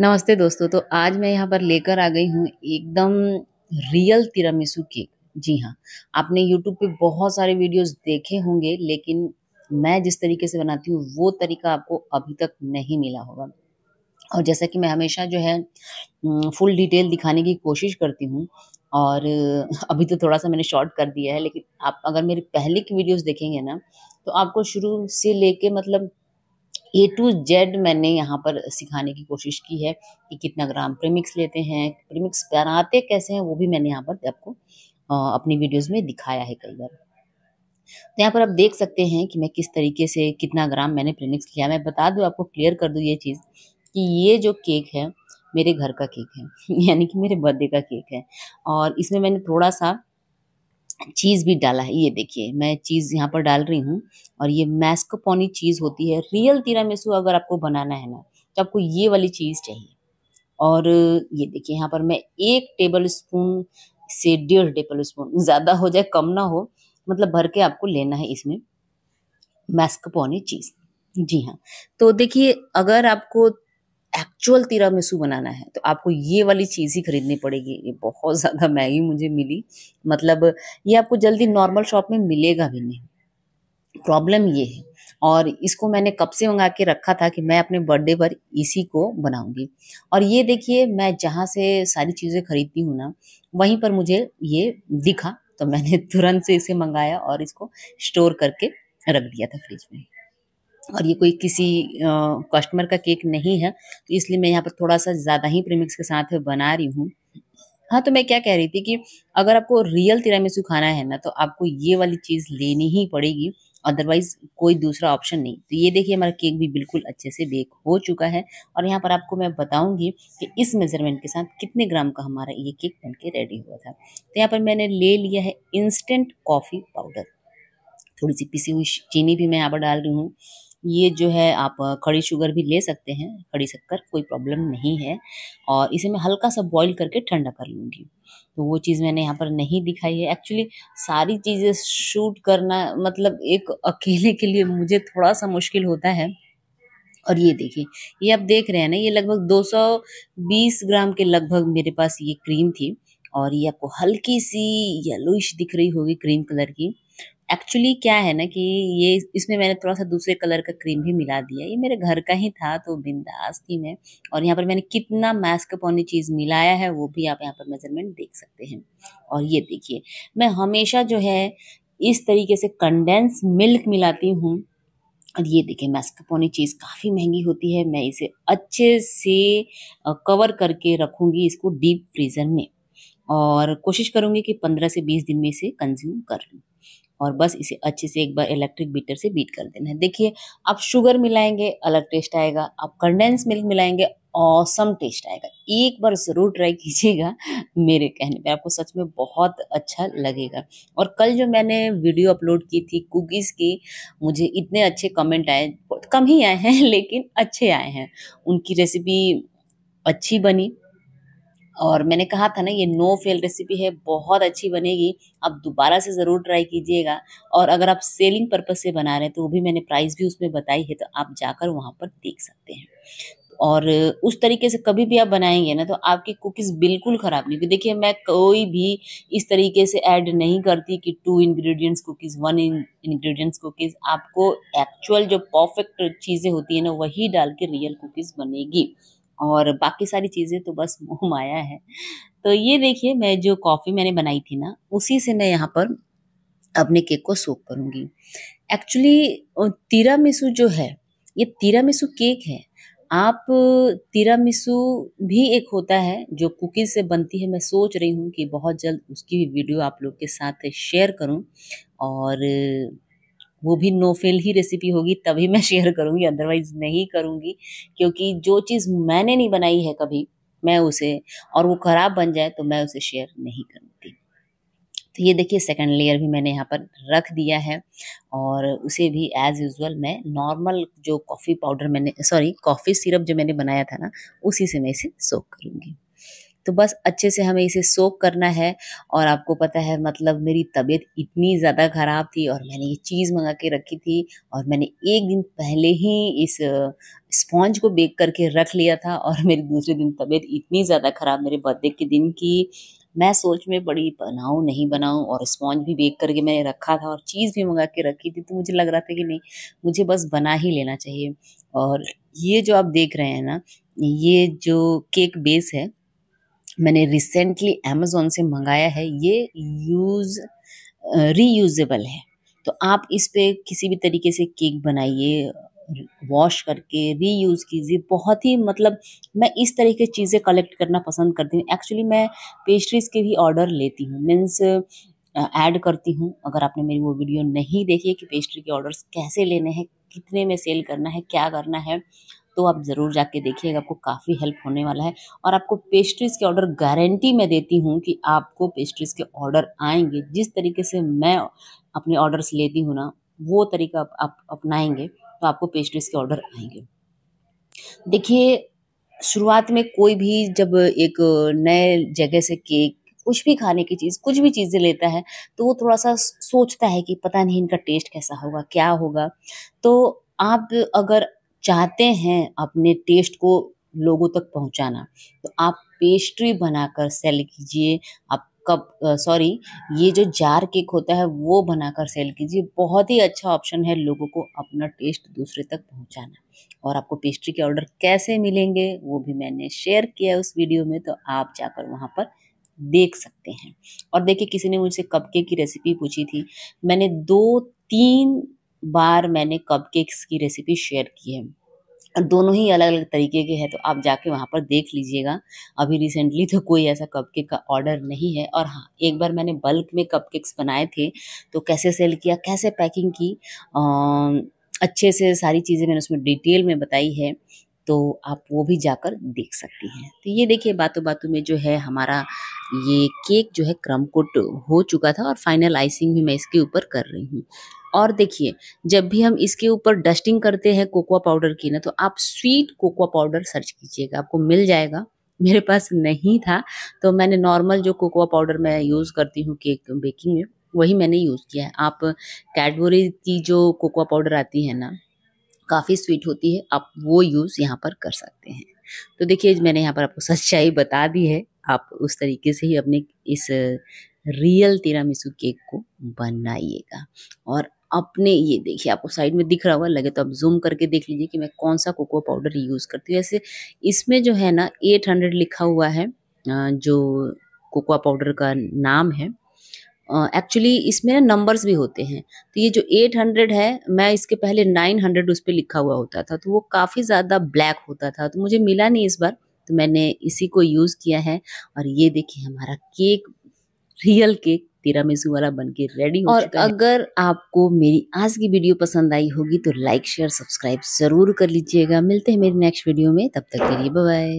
नमस्ते दोस्तों तो आज मैं यहाँ पर लेकर आ गई हूँ एकदम रियल तिरामिसू केक जी हाँ आपने यूट्यूब पे बहुत सारे वीडियोस देखे होंगे लेकिन मैं जिस तरीके से बनाती हूँ वो तरीका आपको अभी तक नहीं मिला होगा और जैसा कि मैं हमेशा जो है फुल डिटेल दिखाने की कोशिश करती हूँ और अभी तो थोड़ा सा मैंने शॉर्ट कर दिया है लेकिन आप अगर मेरे पहले की वीडियोस देखेंगे ना तो आपको शुरू से लेके मतलब ए टू जेड मैंने यहाँ पर सिखाने की कोशिश की है कि कितना ग्राम प्रीमिक्स लेते हैं प्रीमिक्स बनाते कैसे हैं वो भी मैंने यहाँ पर आपको अपनी वीडियोस में दिखाया है कई बार तो यहाँ पर आप देख सकते हैं कि मैं किस तरीके से कितना ग्राम मैंने प्रीमिक्स लिया मैं बता दूँ आपको क्लियर कर दूँ ये चीज़ कि ये जो केक है मेरे घर का केक है यानी कि मेरे बर्थडे का केक है और इसमें मैंने थोड़ा सा चीज़ भी डाला है ये देखिए मैं चीज़ यहाँ पर डाल रही हूँ और ये मैस्कोपोनी चीज़ होती है रियल तीरा तिरामिसू अगर आपको बनाना है ना तो आपको ये वाली चीज़ चाहिए और ये देखिए यहाँ पर मैं एक टेबल स्पून से डेढ़ टेबल स्पून ज़्यादा हो जाए कम ना हो मतलब भर के आपको लेना है इसमें मैस्कोपोनी चीज़ जी हाँ तो देखिए अगर आपको एक्चुअल तिरामिसू बनाना है तो आपको ये वाली चीज़ ही खरीदनी पड़ेगी ये बहुत ज़्यादा महंगी मुझे मिली मतलब ये आपको जल्दी नॉर्मल शॉप में मिलेगा भी नहीं प्रॉब्लम ये है और इसको मैंने कब से मंगा के रखा था कि मैं अपने बर्थडे पर इसी को बनाऊंगी और ये देखिए मैं जहाँ से सारी चीज़ें खरीदती हूँ ना वहीं पर मुझे ये दिखा तो मैंने तुरंत से इसे मंगाया और इसको स्टोर करके रख दिया था फ्रिज में और ये कोई किसी कस्टमर का केक नहीं है तो इसलिए मैं यहाँ पर थोड़ा सा ज़्यादा ही प्रीमिक्स के साथ बना रही हूँ हाँ तो मैं क्या कह रही थी कि अगर आपको रियल तिरामिसू खाना है ना तो आपको ये वाली चीज़ लेनी ही पड़ेगी अदरवाइज कोई दूसरा ऑप्शन नहीं तो ये देखिए हमारा केक भी बिल्कुल अच्छे से बेक हो चुका है और यहाँ पर आपको मैं बताऊँगी कि इस मेज़रमेंट के साथ कितने ग्राम का हमारा ये केक बन के रेडी हुआ था तो यहाँ पर मैंने ले लिया है इंस्टेंट कॉफ़ी पाउडर थोड़ी सी पिसी हुई चीनी भी मैं यहाँ पर डाल रही हूँ ये जो है आप खड़ी शुगर भी ले सकते हैं खड़ी शक्कर कोई प्रॉब्लम नहीं है और इसे मैं हल्का सा बॉईल करके ठंडा कर लूँगी तो वो चीज़ मैंने यहाँ पर नहीं दिखाई है एक्चुअली सारी चीज़ें शूट करना मतलब एक अकेले के लिए मुझे थोड़ा सा मुश्किल होता है और ये देखिए ये आप देख रहे हैं ना ये लगभग 220 ग्राम के लगभग मेरे पास ये क्रीम थी और ये आपको हल्की सी येलोइश दिख रही होगी क्रीम कलर की एक्चुअली क्या है ना कि ये इसमें मैंने थोड़ा सा दूसरे कलर का क्रीम भी मिला दिया ये मेरे घर का ही था तो बिंदास थी मैं और यहाँ पर मैंने कितना मैस्कपोनी चीज़ मिलाया है वो भी आप यहाँ पर मेजरमेंट देख सकते हैं और ये देखिए मैं हमेशा जो है इस तरीके से कंडेंस मिल्क मिलाती हूँ और ये देखिए मैस्कपोनी चीज़ काफ़ी महंगी होती है मैं इसे अच्छे से कवर करके रखूँगी इसको डीप फ्रीज़र में और कोशिश करूँगी कि पंद्रह से बीस दिन में इसे कंज्यूम कर लूँ और बस इसे अच्छे से एक बार इलेक्ट्रिक बीटर से बीट कर देना है देखिए आप शुगर मिलाएंगे अलग टेस्ट आएगा आप कंडेंस मिल्क मिलाएंगे औसम टेस्ट आएगा एक बार ज़रूर ट्राई कीजिएगा मेरे कहने पे आपको सच में बहुत अच्छा लगेगा और कल जो मैंने वीडियो अपलोड की थी कुकीज़ की मुझे इतने अच्छे कमेंट आए कम ही आए हैं लेकिन अच्छे आए हैं उनकी रेसिपी अच्छी बनी और मैंने कहा था ना ये नो फेल रेसिपी है बहुत अच्छी बनेगी आप दोबारा से ज़रूर ट्राई कीजिएगा और अगर आप सेलिंग पर्पज़ से बना रहे हैं तो वो भी मैंने प्राइस भी उसमें बताई है तो आप जाकर वहाँ पर देख सकते हैं और उस तरीके से कभी भी आप बनाएंगे ना तो आपकी कुकीज़ बिल्कुल ख़राब नहीं होगी देखिए मैं कोई भी इस तरीके से ऐड नहीं करती कि two ingredients cookies one ingredients cookies आपको एक्चुअल जो परफेक्ट चीज़ें होती है ना वही डाल के रियल कुकीज़ बनेगी और बाकी सारी चीज़ें तो बस मोह माया है तो ये देखिए मैं जो कॉफ़ी मैंने बनाई थी ना उसी से मैं यहाँ पर अपने केक को सोप करूँगी एक्चुअली तिरामिसू जो है ये तिरामिसू केक है आप तिरामिसू भी एक होता है जो कुकीज़ से बनती है मैं सोच रही हूँ कि बहुत जल्द उसकी भी वीडियो आप लोग के साथ शेयर करूँ और वो भी नो फेल ही रेसिपी होगी तभी मैं शेयर करूँगी अदरवाइज नहीं करूँगी क्योंकि जो चीज़ मैंने नहीं बनाई है कभी मैं उसे और वो ख़राब बन जाए तो मैं उसे शेयर नहीं करूँगी तो ये देखिए सेकंड लेयर भी मैंने यहाँ पर रख दिया है और उसे भी एज़ यूज़ुअल मैं नॉर्मल जो कॉफ़ी पाउडर मैंने सॉरी कॉफ़ी सिरप जो मैंने बनाया था ना उसी से मैं इसे सोक करूँगी तो बस अच्छे से हमें इसे सोख करना है और आपको पता है मतलब मेरी तबीयत इतनी ज़्यादा ख़राब थी और मैंने ये चीज़ मंगा के रखी थी और मैंने एक दिन पहले ही इस स्पॉन्ज को बेक करके रख लिया था और मेरी दूसरे दिन तबीयत इतनी ज़्यादा ख़राब मेरे बर्थडे के दिन की मैं सोच में पड़ी बनाऊँ नहीं बनाऊँ और स्पॉन्ज भी बेक करके मैंने रखा था और चीज़ भी मंगा के रखी थी तो मुझे लग रहा था कि नहीं मुझे बस बना ही लेना चाहिए और ये जो आप देख रहे हैं ना ये जो केक बेस है मैंने रिसेंटली अमेज़ोन से मंगाया है ये यूज़ रीयूजेबल है तो आप इस पर किसी भी तरीके से केक बनाइए वॉश करके रीयूज़ कीजिए बहुत ही मतलब मैं इस तरह की चीज़ें कलेक्ट करना पसंद करती हूँ एक्चुअली मैं पेस्ट्रीज़ के भी ऑर्डर लेती हूँ मीन्स ऐड करती हूँ अगर आपने मेरी वो वीडियो नहीं देखी है कि पेस्ट्री के ऑर्डर्स कैसे लेने हैं कितने में सेल करना है क्या करना है तो आप ज़रूर जाके देखिएगा आपको काफ़ी हेल्प होने वाला है और आपको पेस्ट्रीज़ के ऑर्डर गारंटी मैं देती हूँ कि आपको पेस्ट्रीज़ के ऑर्डर आएंगे जिस तरीके से मैं अपने ऑर्डर्स लेती हूँ ना वो तरीका आप, अपनाएंगे तो आपको पेस्ट्रीज़ के ऑर्डर आएंगे देखिए शुरुआत में कोई भी जब एक नए जगह से केक कुछ भी खाने की चीज़ कुछ भी चीज़ें लेता है तो वो थोड़ा सा सोचता है कि पता नहीं इनका टेस्ट कैसा होगा क्या होगा तो आप अगर चाहते हैं अपने टेस्ट को लोगों तक पहुंचाना तो आप पेस्ट्री बनाकर सेल कीजिए आप कप सॉरी ये जो जार केक होता है वो बनाकर सेल कीजिए बहुत ही अच्छा ऑप्शन है लोगों को अपना टेस्ट दूसरे तक पहुंचाना और आपको पेस्ट्री के ऑर्डर कैसे मिलेंगे वो भी मैंने शेयर किया है उस वीडियो में तो आप जाकर वहाँ पर देख सकते हैं और देखिए किसी ने मुझसे कप केक की रेसिपी पूछी थी मैंने दो तीन बार मैंने कप केक्स की रेसिपी शेयर की है दोनों ही अलग अलग तरीके के हैं तो आप जाके वहाँ पर देख लीजिएगा अभी रिसेंटली तो कोई ऐसा कप केक का ऑर्डर नहीं है और हाँ एक बार मैंने बल्क में कप केक्स बनाए थे तो कैसे सेल किया कैसे पैकिंग की आ, अच्छे से सारी चीज़ें मैंने उसमें डिटेल में बताई है तो आप वो भी जाकर देख सकती हैं तो ये देखिए बातों बातों में जो है हमारा ये केक जो है क्रम कोट हो चुका था और फाइनल आइसिंग भी मैं इसके ऊपर कर रही हूँ और देखिए जब भी हम इसके ऊपर डस्टिंग करते हैं कोकोआ पाउडर की ना तो आप स्वीट कोकोआ पाउडर सर्च कीजिएगा आपको मिल जाएगा मेरे पास नहीं था तो मैंने नॉर्मल जो कोकोआ पाउडर मैं यूज़ करती हूँ केक बेकिंग में वही मैंने यूज़ किया है आप कैडबरी की जो कोकोआ पाउडर आती है ना काफ़ी स्वीट होती है आप वो यूज़ यहाँ पर कर सकते हैं तो देखिए मैंने यहाँ पर आपको सच्चाई बता दी है आप उस तरीके से ही अपने इस रियल तिरामिसू केक को बनाइएगा और अपने ये देखिए आपको साइड में दिख रहा होगा लगे तो आप जूम करके देख लीजिए कि मैं कौन सा कोकोआ पाउडर यूज़ करती हूँ ऐसे इसमें जो है ना 800 लिखा हुआ है जो कोकोआ पाउडर का नाम है एक्चुअली uh, इसमें ना नंबर्स भी होते हैं तो ये जो 800 है मैं इसके पहले 900 उस पर लिखा हुआ होता था तो वो काफ़ी ज़्यादा ब्लैक होता था तो मुझे मिला नहीं इस बार तो मैंने इसी को यूज़ किया है और ये देखिए हमारा केक रियल केक तिरामिसू वाला बन के रेडी हो और चुका अगर आपको मेरी आज की वीडियो पसंद आई होगी तो लाइक शेयर सब्सक्राइब जरूर कर लीजिएगा मिलते हैं मेरी नेक्स्ट वीडियो में तब तक के लिए बाय